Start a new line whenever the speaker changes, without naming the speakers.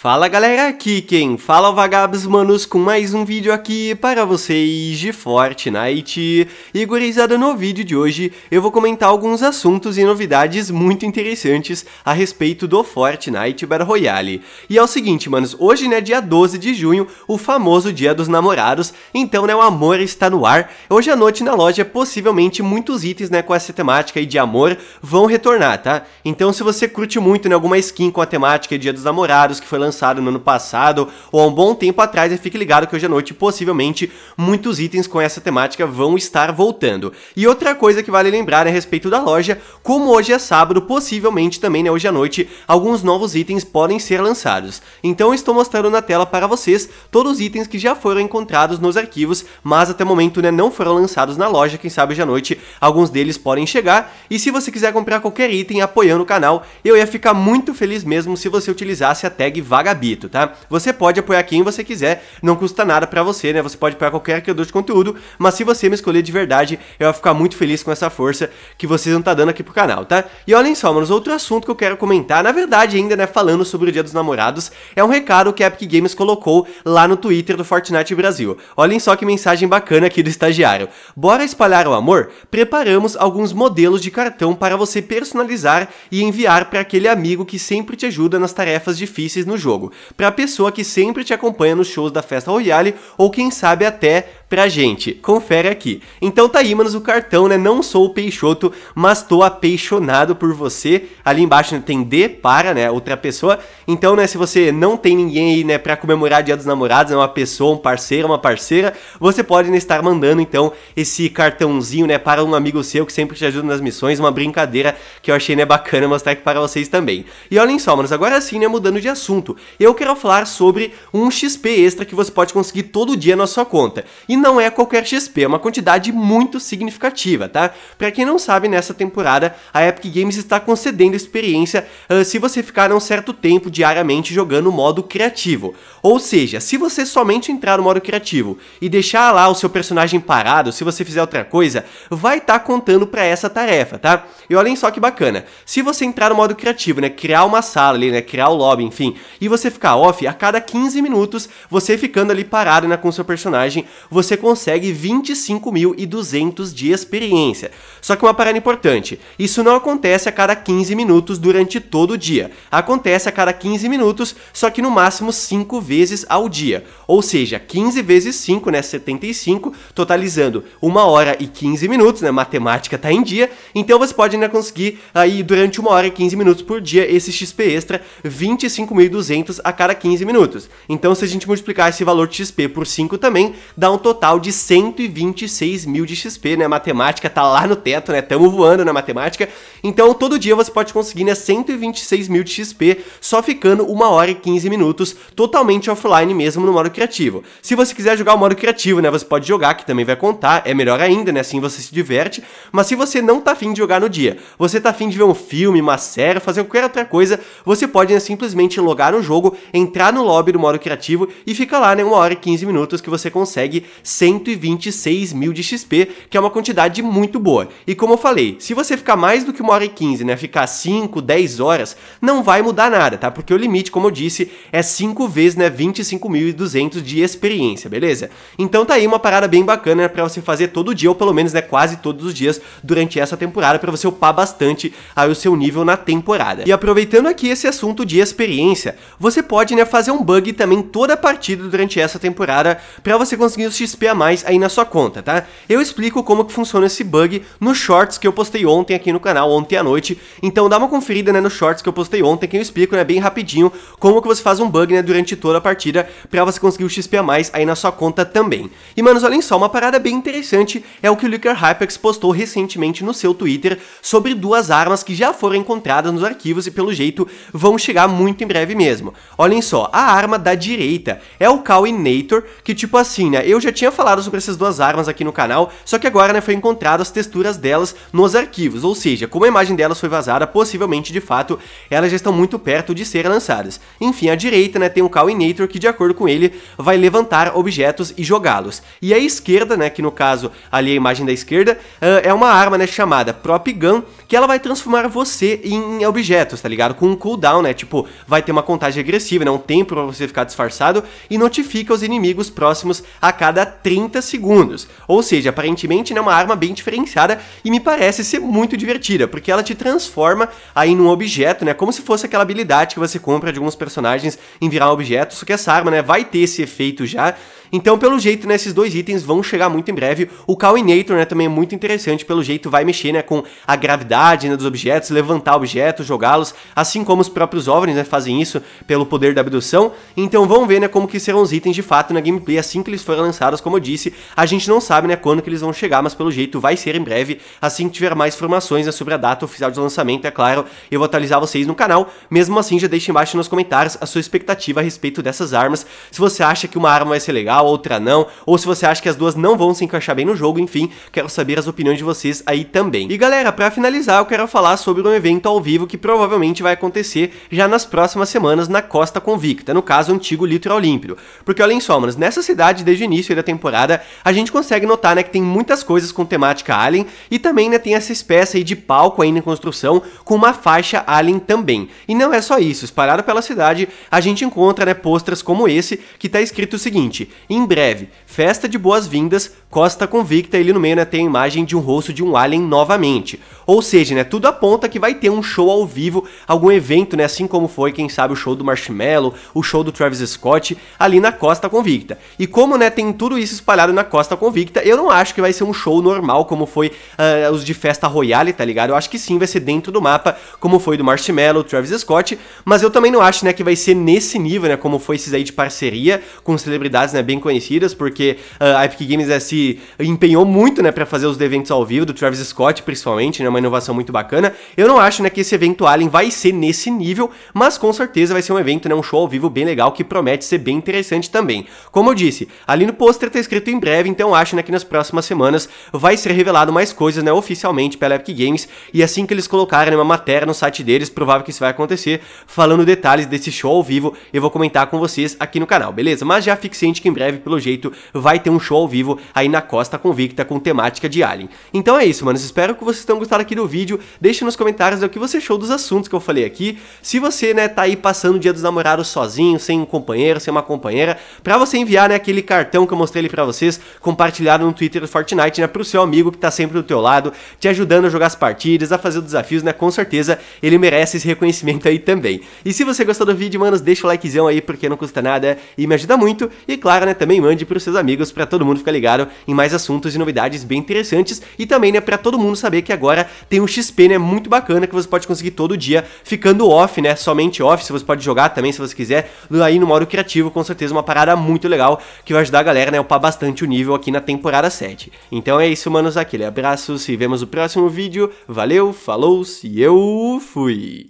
Fala galera, aqui quem fala é o Vagabos Manos com mais um vídeo aqui para vocês de Fortnite. E gurizada, no vídeo de hoje eu vou comentar alguns assuntos e novidades muito interessantes a respeito do Fortnite Battle Royale. E é o seguinte, manos, hoje né, dia 12 de junho, o famoso dia dos namorados, então né, o amor está no ar. Hoje à noite na loja, possivelmente muitos itens né, com essa temática aí de amor vão retornar, tá? Então se você curte muito né, alguma skin com a temática de dia dos namorados que foi lançada lançado no ano passado ou há um bom tempo atrás, e fique ligado que hoje à noite possivelmente muitos itens com essa temática vão estar voltando. E outra coisa que vale lembrar a respeito da loja, como hoje é sábado, possivelmente também né, hoje à noite, alguns novos itens podem ser lançados. Então estou mostrando na tela para vocês todos os itens que já foram encontrados nos arquivos, mas até o momento né, não foram lançados na loja, quem sabe hoje à noite alguns deles podem chegar. E se você quiser comprar qualquer item apoiando o canal, eu ia ficar muito feliz mesmo se você utilizasse a tag Vagabito, tá? Você pode apoiar quem você quiser, não custa nada para você, né? Você pode apoiar qualquer criador de conteúdo, mas se você me escolher de verdade, eu vou ficar muito feliz com essa força que vocês vão estar tá dando aqui pro canal, tá? E olhem só, mano, outro assunto que eu quero comentar, na verdade ainda, né, falando sobre o Dia dos Namorados, é um recado que a Epic Games colocou lá no Twitter do Fortnite Brasil. Olhem só que mensagem bacana aqui do estagiário. Bora espalhar o amor? Preparamos alguns modelos de cartão para você personalizar e enviar para aquele amigo que sempre te ajuda nas tarefas difíceis no jogo jogo, para a pessoa que sempre te acompanha nos shows da Festa Royale ou quem sabe até pra gente. Confere aqui. Então tá aí, manos, o cartão, né? Não sou o Peixoto, mas tô apaixonado por você. Ali embaixo né, tem D para, né? Outra pessoa. Então, né, se você não tem ninguém aí, né, pra comemorar Dia dos Namorados, é né, uma pessoa, um parceiro, uma parceira, você pode né, estar mandando, então, esse cartãozinho, né, para um amigo seu que sempre te ajuda nas missões. Uma brincadeira que eu achei, né, bacana mostrar aqui para vocês também. E olhem só, manos, agora sim, né, mudando de assunto, eu quero falar sobre um XP extra que você pode conseguir todo dia na sua conta. E não é qualquer XP, é uma quantidade muito significativa, tá? Para quem não sabe, nessa temporada a Epic Games está concedendo experiência uh, se você ficar um certo tempo diariamente jogando o modo criativo. Ou seja, se você somente entrar no modo criativo e deixar lá o seu personagem parado, se você fizer outra coisa, vai estar tá contando para essa tarefa, tá? E olhem só que bacana. Se você entrar no modo criativo, né, criar uma sala ali, né, criar o lobby, enfim, e você ficar off, a cada 15 minutos, você ficando ali parado né, com o seu personagem, você você consegue 25.200 de experiência. Só que uma parada importante, isso não acontece a cada 15 minutos durante todo o dia. Acontece a cada 15 minutos, só que no máximo 5 vezes ao dia. Ou seja, 15 vezes 5, né, 75, totalizando 1 hora e 15 minutos, né, matemática tá em dia. Então você pode ainda conseguir aí durante 1 hora e 15 minutos por dia esse XP extra, 25.200 a cada 15 minutos. Então se a gente multiplicar esse valor de XP por 5 também, dá um total total de 126 mil de XP, né? A matemática tá lá no teto, né? Tamo voando na matemática. Então, todo dia você pode conseguir, né? 126 mil de XP, só ficando 1 hora e 15 minutos, totalmente offline mesmo no modo criativo. Se você quiser jogar o modo criativo, né? Você pode jogar, que também vai contar, é melhor ainda, né? Assim você se diverte. Mas se você não tá afim de jogar no dia, você tá afim de ver um filme, uma série, fazer qualquer outra coisa, você pode né, simplesmente logar no jogo, entrar no lobby do modo criativo e fica lá, né? 1 hora e 15 minutos que você consegue 126 mil de XP, que é uma quantidade muito boa. E como eu falei, se você ficar mais do que uma hora e 15, né, ficar 5, 10 horas, não vai mudar nada, tá? Porque o limite, como eu disse, é 5 vezes, né, 25.200 de experiência, beleza? Então tá aí uma parada bem bacana né, para você fazer todo dia, ou pelo menos, né, quase todos os dias durante essa temporada, para você upar bastante aí o seu nível na temporada. E aproveitando aqui esse assunto de experiência, você pode, né, fazer um bug também toda a partida durante essa temporada para você conseguir os XP XP a mais aí na sua conta, tá? Eu explico como que funciona esse bug nos shorts que eu postei ontem aqui no canal, ontem à noite, então dá uma conferida né, nos shorts que eu postei ontem que eu explico né, bem rapidinho como que você faz um bug né, durante toda a partida pra você conseguir o XP a mais aí na sua conta também. E manos, olhem só, uma parada bem interessante é o que o Licker Hypex postou recentemente no seu Twitter sobre duas armas que já foram encontradas nos arquivos e pelo jeito vão chegar muito em breve mesmo. Olhem só, a arma da direita é o Calinator, que tipo assim, né, eu já tinha tinha falado sobre essas duas armas aqui no canal, só que agora né, foi encontrado as texturas delas nos arquivos, ou seja, como a imagem delas foi vazada, possivelmente de fato elas já estão muito perto de ser lançadas. Enfim, à direita né, tem o Callinator que de acordo com ele vai levantar objetos e jogá-los. E à esquerda, né, que no caso ali é a imagem da esquerda, uh, é uma arma né, chamada Prop Gun, que ela vai transformar você em objetos, tá ligado? Com um cooldown, né, tipo, vai ter uma contagem agressiva, né, um tempo pra você ficar disfarçado e notifica os inimigos próximos a cada 30 segundos. Ou seja, aparentemente é uma arma bem diferenciada e me parece ser muito divertida, porque ela te transforma aí num objeto, né? Como se fosse aquela habilidade que você compra de alguns personagens em virar um objeto, só que essa arma, né, vai ter esse efeito já. Então, pelo jeito, né, esses dois itens vão chegar muito em breve. O Callinator, né, também é muito interessante, pelo jeito vai mexer, né, com a gravidade, né, dos objetos, levantar objetos, jogá-los, assim como os próprios OVNIs, né, fazem isso pelo poder da abdução. Então, vamos ver, né, como que serão os itens de fato na gameplay assim que eles forem lançados, como eu disse. A gente não sabe, né, quando que eles vão chegar, mas pelo jeito vai ser em breve, assim que tiver mais informações, né, sobre a data oficial de lançamento, é claro. Eu vou atualizar vocês no canal. Mesmo assim, já deixe embaixo nos comentários a sua expectativa a respeito dessas armas. Se você acha que uma arma vai ser legal, legal, outra não, ou se você acha que as duas não vão se encaixar bem no jogo, enfim, quero saber as opiniões de vocês aí também. E galera, para finalizar, eu quero falar sobre um evento ao vivo que provavelmente vai acontecer já nas próximas semanas na Costa Convicta, no caso, o antigo Litoral Límpido. Porque olhem só, manos, nessa cidade, desde o início da temporada, a gente consegue notar, né, que tem muitas coisas com temática Alien e também, né, tem essa espécie aí de palco ainda em construção com uma faixa Alien também. E não é só isso, espalhado pela cidade, a gente encontra, né, postras como esse, que tá escrito o seguinte: em breve, festa de boas-vindas, Costa convicta, ele no meio né, tem a imagem de um rosto de um alien novamente. Ou seja, né, tudo aponta que vai ter um show ao vivo, algum evento, né, assim como foi, quem sabe, o show do Marshmello, o show do Travis Scott, ali na Costa Convicta. E como né, tem tudo isso espalhado na Costa Convicta, eu não acho que vai ser um show normal como foi uh, os de festa royale, tá ligado? Eu acho que sim, vai ser dentro do mapa, como foi do Marshmello, Travis Scott, mas eu também não acho né, que vai ser nesse nível, né, como foi esses aí de parceria com celebridades né, bem bem conhecidas, porque uh, a Epic Games se empenhou muito, né, para fazer os eventos ao vivo, do Travis Scott principalmente, né, uma inovação muito bacana. Eu não acho, né, que esse evento Alien vai ser nesse nível, mas com certeza vai ser um evento, né, um show ao vivo bem legal que promete ser bem interessante também. Como eu disse, ali no pôster tá escrito em breve, então acho, né, que nas próximas semanas vai ser revelado mais coisas, né, oficialmente pela Epic Games, e assim que eles colocarem né, uma matéria no site deles, provável que isso vai acontecer, falando detalhes desse show ao vivo, eu vou comentar com vocês aqui no canal, beleza? Mas já fique ciente que em breve breve, pelo jeito, vai ter um show ao vivo aí na Costa Convicta com temática de Alien. Então é isso, manos. Espero que vocês tenham gostado aqui do vídeo. Deixe nos comentários o que você achou dos assuntos que eu falei aqui. Se você, né, tá aí passando o dia dos namorados sozinho, sem um companheiro, sem uma companheira, pra você enviar, né, aquele cartão que eu mostrei ali pra vocês, compartilhado no Twitter do Fortnite, né, pro seu amigo que tá sempre do teu lado, te ajudando a jogar as partidas, a fazer desafios, né, com certeza ele merece esse reconhecimento aí também. E se você gostou do vídeo, manos, deixa o likezão aí, porque não custa nada e me ajuda muito. E claro, né, também mande para os seus amigos, para todo mundo ficar ligado em mais assuntos e novidades bem interessantes. E também, né, para todo mundo saber que agora tem um XP, né, muito bacana que você pode conseguir todo dia ficando off, né, somente off. Se você pode jogar também, se você quiser, aí no modo criativo, com certeza uma parada muito legal que vai ajudar a galera, né, a upar bastante o nível aqui na temporada 7. Então é isso, manos, aquele abraço, se vemos no próximo vídeo, valeu, falou, se eu fui!